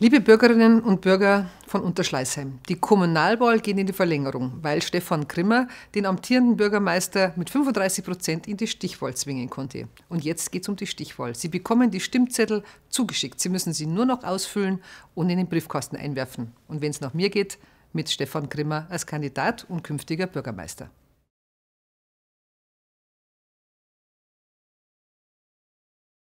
Liebe Bürgerinnen und Bürger von Unterschleißheim, die Kommunalwahl geht in die Verlängerung, weil Stefan Grimmer den amtierenden Bürgermeister mit 35 Prozent in die Stichwahl zwingen konnte. Und jetzt geht es um die Stichwahl. Sie bekommen die Stimmzettel zugeschickt. Sie müssen sie nur noch ausfüllen und in den Briefkasten einwerfen. Und wenn es nach mir geht, mit Stefan Grimmer als Kandidat und künftiger Bürgermeister.